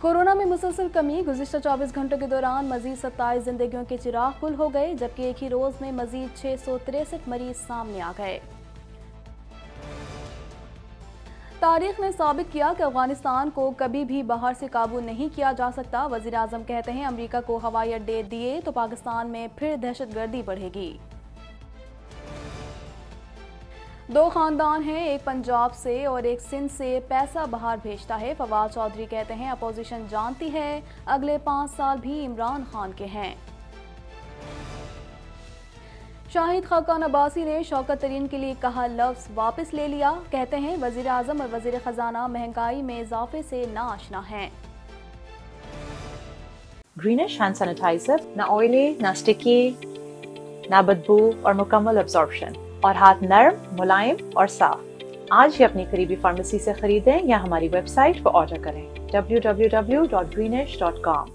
corona में मुसलसल कमी गुजशत 24 घंटों के दौरान मजीद सत्ताईस जिंदगियों के चिराग कुल हो गए जबकि एक ही रोज में मजीद छह सौ तिरसठ मरीज सामने आ गए तारीख ने साबित किया कि अफगानिस्तान को कभी भी बाहर से काबू नहीं किया जा सकता वजीर कहते हैं अमरीका को हवाई अड्डे दिए तो पाकिस्तान में फिर दहशत गर्दी बढ़ेगी दो खानदान हैं एक पंजाब से और एक सिंध से पैसा बाहर भेजता है फवाद चौधरी कहते हैं अपोजिशन जानती है अगले पाँच साल भी इमरान खान के हैं शाहिद खाकान अब्बासी ने शौकत तरीन के लिए कहा लफ्ज़ वापस ले लिया कहते हैं वजीर आजम और वजीर ख़जाना महंगाई में इजाफे से नाशना हैं ग्रीनिश हैंड सैनिटाइजर ना ऑयली ना स्टिकी ना बदबू और मुकम्मल एब्जॉर्बशन और हाथ नरम मुलायम और साफ आज ही अपनी करीबी फार्मेसी से खरीदें या हमारी वेबसाइट पर ऑर्डर करें www.greenish.com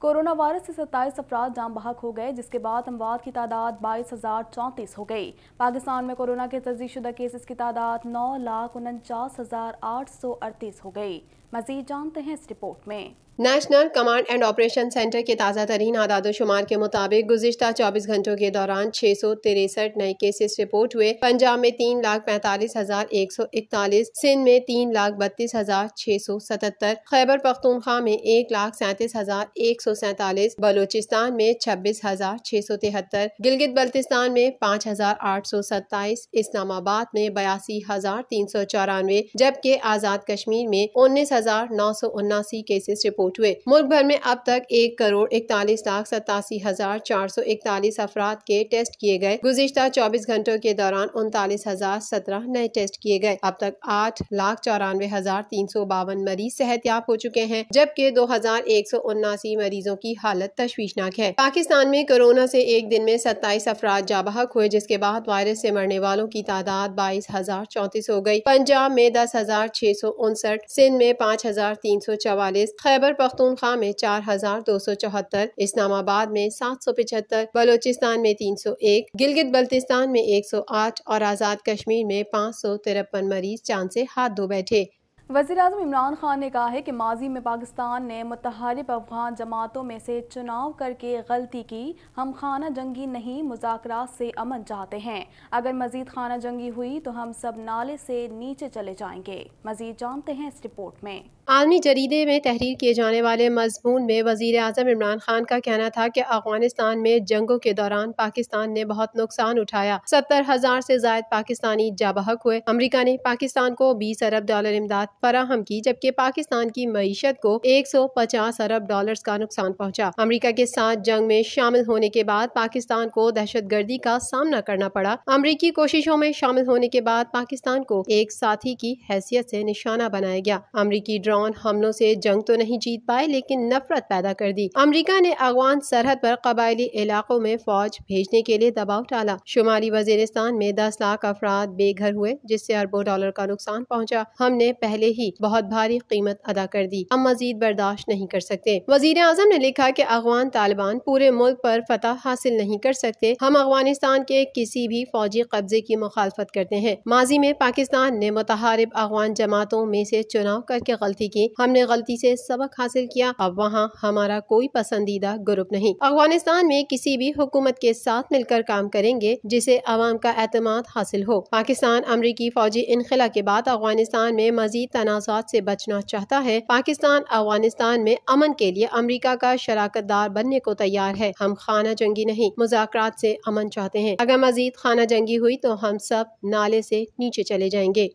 कोरोना वायरस से सत्ताईस अफराद जाम बहक हो गए जिसके बाद अमवात की तादाद बाईस हजार चौंतीस हो गई पाकिस्तान में कोरोना के तजीशुदा केसेस की तादाद नौ लाख उनचास हजार आठ सौ अड़तीस हो गई मजीद जानते हैं इस रिपोर्ट में national command and operation centre के ताज़ा तरीन आदाद शुमार के मुताबिक गुजशत चौबीस घंटों के दौरान छः सौ तिरसठ नए केसेस रिपोर्ट हुए पंजाब में तीन लाख पैंतालीस हज़ार एक सौ इकतालीस सिंध में तीन लाख बत्तीस हज़ार छः सौ सतहत्तर खैबर पख्तूनख्वा में एक लाख सैंतीस हज़ार एक सौ सैंतालीस बलोचिस्तान में छब्बीस हज़ार छः सौ तिहत्तर गिलगित बल्तिस्तान में पाँच हज़ार आठ सौ सत्ताईस इस्लामाबाद में बयासी हज़ार तीन सौ चौरानवे जबकि आज़ाद कश्मीर में उन्नीस हज़ार नौ सौ उन्नासी केसेस रिपोर्ट रिपोर्ट हुए मुल्क भर में अब तक एक करोड़ इकतालीस लाख सतासी हजार चार सौ इकतालीस अफराद के टेस्ट किए गए गुजशत चौबीस घंटों के दौरान उनतालीस हजार सत्रह नए टेस्ट किए गए अब तक आठ लाख चौरानवे हजार तीन सौ बावन मरीज याब हो चुके हैं जबकि दो हजार एक सौ उन्नासी मरीजों की हालत तशवीशनाक है पाकिस्तान में कोरोना से एक दिन में सत्ताईस अफराद जाबहक हुए जिसके बाद वायरस से मरने वालों की तादाद बाईस हजार चौंतीस हो गई पंजाब में दस हजार छह सौ उनसठ सिंध में पाँच हजार तीन सौ चवालीस खैबर पख्तूनख्वा में चार हजार दो सौ चौहत्तर इस्लामाबाद में सात सौ पिछहत्तर बलोचिस्तान में तीन सौ एक गिलगित बल्तिस्तान में एक सौ आठ और आज़ाद कश्मीर में पाँच सौ तिरपन मरीज चांद से हाथ धो बैठे वजीर अजम इमरान खान ने कहा है कि माजी में पाकिस्तान ने मतहरब अफगान जमातों में से चुनाव करके गलती की हम खाना जंगी नहीं मुजाकर से अमन चाहते हैं अगर मजीद खाना जंगी हुई तो हम सब नाले से नीचे चले जाएंगे मजीद जानते हैं इस रिपोर्ट में आलमी जरीदे में तहरीर किए जाने वाले मजमून में वज़ी अजम इमरान खान का कहना था कि अफगानिस्तान में जंगों के दौरान पाकिस्तान ने बहुत नुकसान उठाया सत्तर हज़ार से जायद पाकिस्तानी जाबहक हुए अमरीका ने पाकिस्तान को बीस अरब डॉलर इमदाद फराहम की जबकि पाकिस्तान की मीशत को एक सौ पचास अरब डॉलर का नुकसान पहुँचा अमरीका के साथ जंग में शामिल होने के बाद पाकिस्तान को दहशत गर्दी का सामना करना पड़ा अमरीकी कोशिशों में शामिल होने के बाद पाकिस्तान को एक साथी की हैसियत ऐसी निशाना बनाया गया अमरीकी ड्रोन हमलों से जंग तो नहीं जीत पाए लेकिन नफरत पैदा कर दी अमरीका ने अगवान सरहद पर कबायली इलाकों में फौज भेजने के लिए दबाव डाला शुमाली वजीरिस्तान में दस लाख अफराद बेघर हुए जिससे अरबों डॉलर का नुकसान पहुँचा हमने पहले ही बहुत भारी कीमत अदा कर दी हम मजीद बर्दाश्त नहीं कर सकते वजीर अजम ने लिखा की अगवान तालिबान पूरे मुल्क पर फतह हासिल नहीं कर सकते हम अफगानिस्तान के किसी भी फौजी कब्जे की मुखालफत करते हैं माजी में पाकिस्तान ने मुतहारिब अफगान जमातों में से चुनाव करके गलती गलती की हमने गलती से सबक हासिल किया अब वहाँ हमारा कोई पसंदीदा ग्रुप नहीं अफगानिस्तान में किसी भी हुकूमत के साथ मिलकर काम करेंगे जिसे आवाम का एतम हासिल हो पाकिस्तान अमरीकी फौजी इनखिला के बाद अफगानिस्तान में मजीद तनाजात ऐसी बचना चाहता है पाकिस्तान अफगानिस्तान में अमन के लिए अमरीका का शराकत दार बनने को तैयार है हम खाना जंगी नहीं मुजात ऐसी अमन चाहते हैं अगर मजीद खाना जंगी हुई तो हम सब नाले ऐसी नीचे चले जाएंगे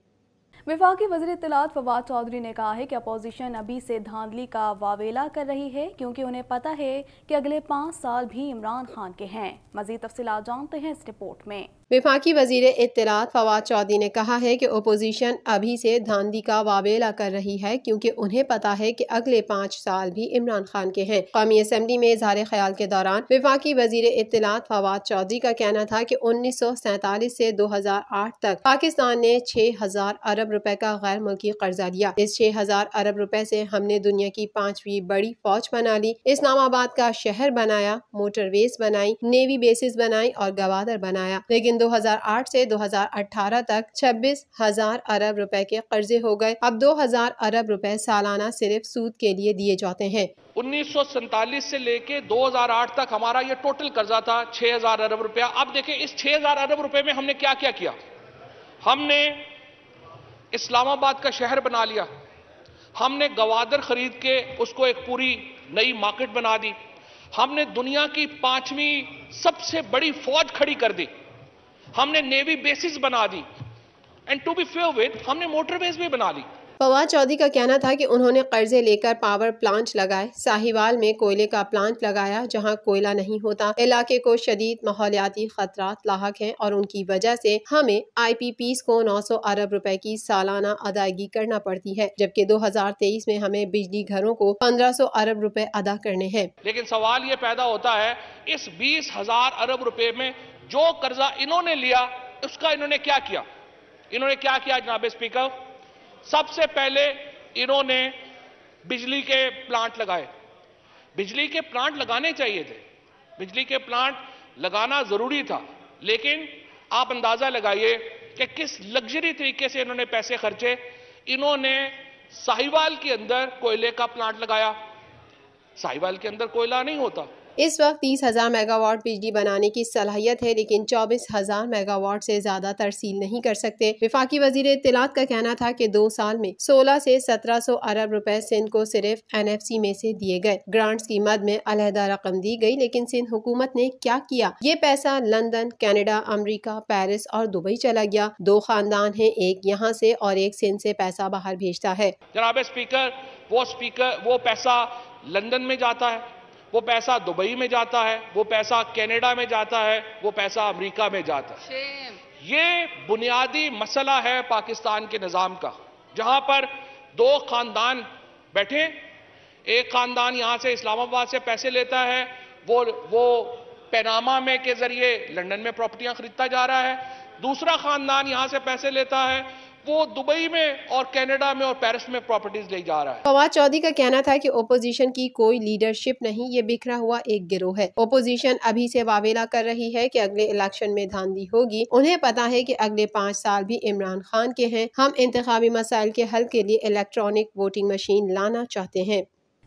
विफाक वजी इतलात फवाद चौधरी ने कहा है कि अपोजिशन अभी से धांधली का वावेला कर रही है क्योंकि उन्हें पता है कि अगले पाँच साल भी इमरान खान के हैं मजीद तफसी जानते हैं इस रिपोर्ट में विफाकी वजीर इतलात फवाद चौधरी ने कहा है कि ओपोजिशन अभी से धांधी का वावेला कर रही है क्योंकि उन्हें पता है कि अगले पाँच साल भी इमरान खान के हैं कौमी असम्बली में इजहार ख्याल के दौरान विफाकी वजीर इतलात फवाद चौधरी का कहना था कि उन्नीस सौ सैतालीस से दो हजार आठ तक पाकिस्तान ने छह हजार अरब रुपए का गैर मुल्की कर्जा लिया इस छह हजार अरब रुपए से हमने दुनिया की पांचवी बड़ी फौज बना ली इस्लामाबाद का शहर बनाया मोटरवेज बनाई नेवी बेसिस बनाई और गवादर बनाया लेकिन 2008 से 2018 तक छब्बीस हजार अरब रुपए के कर्जे हो गए अब 2000 अरब रुपए सालाना सिर्फ सूद के लिए दिए जाते हैं उन्नीस से लेके 2008 तक हमारा ये टोटल कर्जा था 6000 अरब रुपया अब देखें इस 6000 अरब रुपए में हमने क्या क्या किया हमने इस्लामाबाद का शहर बना लिया हमने गवादर खरीद के उसको एक पूरी नई मार्केट बना दी हमने दुनिया की पांचवी सबसे बड़ी फौज खड़ी कर दी हमने नेवी बेसिस बना दी and to be fair with हमने बेस भी बना ली फवाद चौधरी का कहना था कि उन्होंने कर्जे लेकर पावर प्लांट लगाए साहिवाल में कोयले का प्लांट लगाया जहां कोयला नहीं होता इलाके को शदीद माहौलियाती खतरा लाक हैं और उनकी वजह से हमें आई पी पी को 900 अरब रुपए की सालाना अदायगी करना पड़ती है जबकि 2023 में हमें बिजली घरों को 1500 अरब रुपए अदा करने हैं लेकिन सवाल ये पैदा होता है इस बीस हजार अरब रुपए में जो कर्जा इन्होंने लिया उसका इन्होंने क्या किया इन्होंने क्या किया जनाब स्पीकर सबसे पहले इन्होंने बिजली के प्लांट लगाए बिजली के प्लांट लगाने चाहिए थे बिजली के प्लांट लगाना जरूरी था लेकिन आप अंदाजा लगाइए कि किस लग्जरी तरीके से इन्होंने पैसे खर्चे इन्होंने साहिवाल के अंदर कोयले का प्लांट लगाया साहिवाल के अंदर कोयला नहीं होता इस वक्त तीस हज़ार मेगावाट बिजली बनाने की सलाहियत है लेकिन चौबीस हज़ार मेगावाट से ज़्यादा तरसील नहीं कर सकते विफाकी वजीर इतलात का कहना था कि दो साल में सोलह से सत्रह सौ अरब रुपए सिंध को सिर्फ एन एफ सी में से दिए गए ग्रांट्स की मद में अलहदा रकम दी गई लेकिन सिंध हुकूमत ने क्या किया ये पैसा लंदन कैनेडा अमरीका पेरिस और दुबई चला गया दो खानदान है एक यहाँ से और एक सिंध से पैसा बाहर भेजता है जनाब स्पीकर वो स्पीकर वो पैसा लंदन में जाता है वो पैसा दुबई में जाता है वो पैसा कनाडा में जाता है वो पैसा अमेरिका में जाता है ये बुनियादी मसला है पाकिस्तान के निज़ाम का जहां पर दो खानदान बैठे एक खानदान यहां से इस्लामाबाद से पैसे लेता है वो वो पैनामा में के जरिए लंदन में प्रॉपर्टियां खरीदता जा रहा है दूसरा खानदान यहां से पैसे लेता है वो दुबई में और कनाडा में और पेरिस में प्रॉपर्टीज ले जा रहा है फवाद चौधरी का कहना था कि ओपोजिशन की कोई लीडरशिप नहीं ये बिखरा हुआ एक गिरोह है ओपोजिशन अभी से वावेला कर रही है कि अगले इलेक्शन में धांधली होगी उन्हें पता है कि अगले पाँच साल भी इमरान खान के हैं हम इंतबी मसाइल के हल के लिए इलेक्ट्रॉनिक वोटिंग मशीन लाना चाहते हैं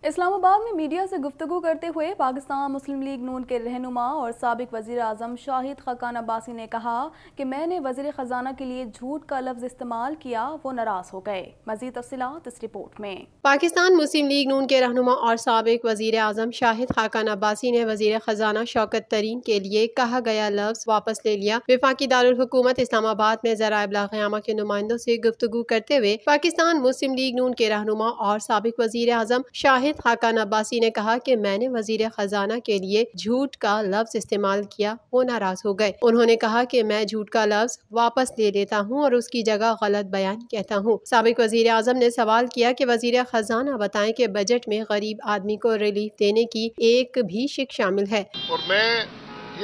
इस्लामाबाद में मीडिया से गुफ्तु करते हुए पाकिस्तान मुस्लिम लीग नून के रहनुमा और सबक वजीर अजम शाहिद खकान अब्बासी ने कहा कि मैंने वजीर ख़जाना के लिए झूठ का लफ्ज इस्तेमाल किया वो नाराज हो गए मजीद तफसीत इस रिपोर्ट में पाकिस्तान मुस्लिम लीग नून के रहनुमा और सबक वजीर अजम शाहिद खाकान अब्बासी ने वजीर ख़जाना शौकत तरीन के लिए कहा गया लफ्ज वापस ले लिया विफाकी दारकूमत इस्लामाबाद में जरा अबलायामा के नुमाइंदों से गुफ्तु करते हुए पाकिस्तान मुस्लिम लीग नून के रहनुमा और सबक वजीर अजम शाहिद मुनद हाकान अब्बासी ने कहा कि मैंने वजीर खजाना के लिए झूठ का लफ्ज इस्तेमाल किया वो नाराज हो गए उन्होंने कहा कि मैं झूठ का लफ्ज वापस ले लेता हूँ और उसकी जगह गलत बयान कहता हूँ सबक वजीर अजम ने सवाल किया कि वजीर खजाना बताएं कि बजट में गरीब आदमी को रिलीफ देने की एक भी शिक शामिल है और मैं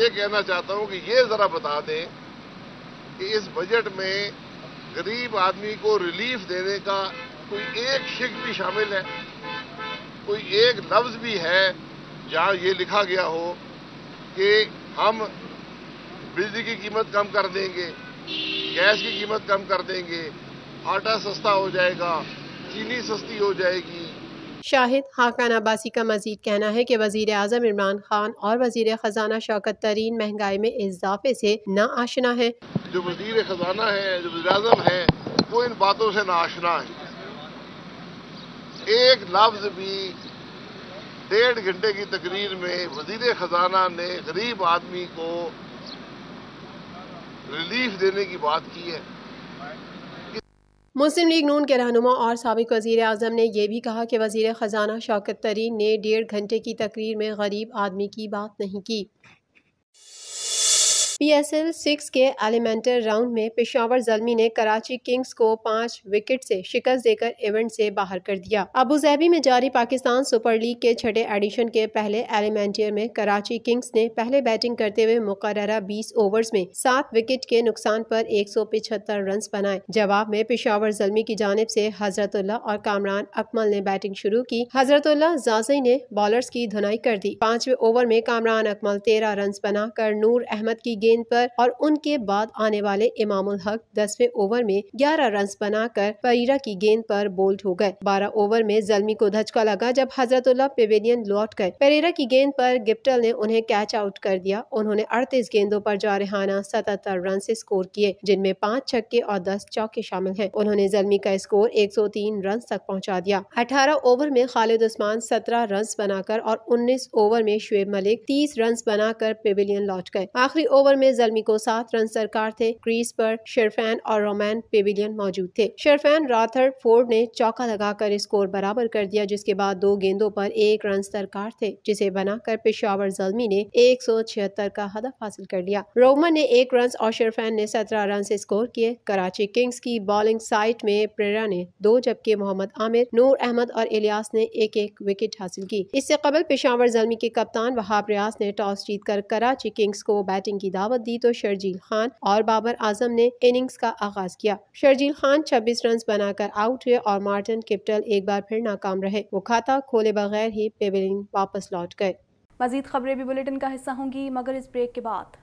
ये कहना चाहता हूँ की ये जरा बता दे की इस बजट में गरीब आदमी को रिलीफ देने का कोई एक शिक भी शामिल है कोई एक लफ्ज़ भी है जहाँ ये लिखा गया हो कि हम बिजली की कीमत कम कर देंगे गैस की कीमत कम कर देंगे आटा सस्ता हो जाएगा चीनी सस्ती हो जाएगी शाहिद हाकान अब्बासी का मजीद कहना है कि वजीर अजम इमरान खान और वजीर ख़जाना शौकत तरीन महंगाई में इजाफे से ना आशना है जो वजीर ख़जाना है जो वजी अजम है वो इन बातों से ना आशना है एक लफ्ज भी डेढ़ घंटे की तकरीर में वजीर ख़जाना ने गरीब आदमी को रिलीफ देने की बात की है मुस्लिम लीग नून के रहनुमा और सबक वजी अजम ने यह भी कहा कि वजीर ख़जाना शौकत तरीन ने डेढ़ घंटे की तकरीर में गरीब आदमी की बात नहीं की पीएसएल सिक्स के एलिमेंटर राउंड में पेशावर जलमी ने कराची किंग्स को पाँच विकेट से शिकस्त देकर इवेंट से बाहर कर दिया अबू जैबी में जारी पाकिस्तान सुपर लीग के छठे एडिशन के पहले एलिमेंटियर में कराची किंग्स ने पहले बैटिंग करते हुए मुकर 20 ओवर्स में सात विकेट के नुकसान पर पिछहत्तर रन बनाए जवाब में पेशावर जलमी की जानब ऐसी हजरतुल्ला और कामरान अकमल ने बैटिंग शुरू की हजरतुल्ला जाजई ने बॉलर की धुनाई कर दी पांचवे ओवर में कामरान अकमल तेरह रन बनाकर नूर अहमद की गेंद पर और उनके बाद आने वाले इमामुल हक दसवें ओवर में 11 रन बनाकर परीरा की गेंद पर बोल्ड हो गए 12 ओवर में जलमी को धचका लगा जब हजरतुल्ला पेवेलियन लौट गए परेरा की गेंद पर गिप्टल ने उन्हें कैच आउट कर दिया उन्होंने अड़तीस गेंदों पर जारहाना सतहत्तर रन ऐसी स्कोर किए जिनमें पाँच छक्के और दस चौके शामिल है उन्होंने जलमी का स्कोर एक सौ तीन रन तक पहुँचा दिया अठारह ओवर में खालिद उस्मान सत्रह रन बनाकर और उन्नीस ओवर में शुएब मलिक तीस रन बनाकर पेवेलियन लौट गए आखिरी ओवर में जलमी को सात रन सरकार थे क्रीज पर शेरफैन और रोमैन पेविलियन मौजूद थे शेरफैन राथर फोर्ड ने चौका लगाकर स्कोर बराबर कर दिया जिसके बाद दो गेंदों पर एक रन सरकार थे जिसे बनाकर पेशावर जलमी ने एक का हदफ हासिल कर लिया रोमन ने एक रन और शेरफैन ने सत्रह रन स्कोर किए कराची किंग्स की बॉलिंग साइट में प्रेरा ने दो जबकि मोहम्मद आमिर नूर अहमद और इलियास ने एक एक विकेट हासिल की इससे कबल पेशावर जलमी के कप्तान वहाब रियाज ने टॉस जीतकर कराची किंग्स को बैटिंग की दाव दावत दी तो शर्जील खान और बाबर आजम ने इनिंग्स का आगाज किया शर्जील खान छब्बीस रन बनाकर आउट हुए और मार्टिन किप्टल एक बार फिर नाकाम रहे वो खाता खोले बगैर ही पेबलिंग वापस लौट गए मजीद खबरें भी बुलेटिन का हिस्सा होंगी मगर इस ब्रेक के बाद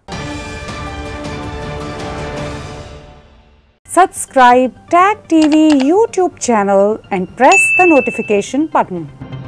subscribe Tag TV YouTube channel and press the notification button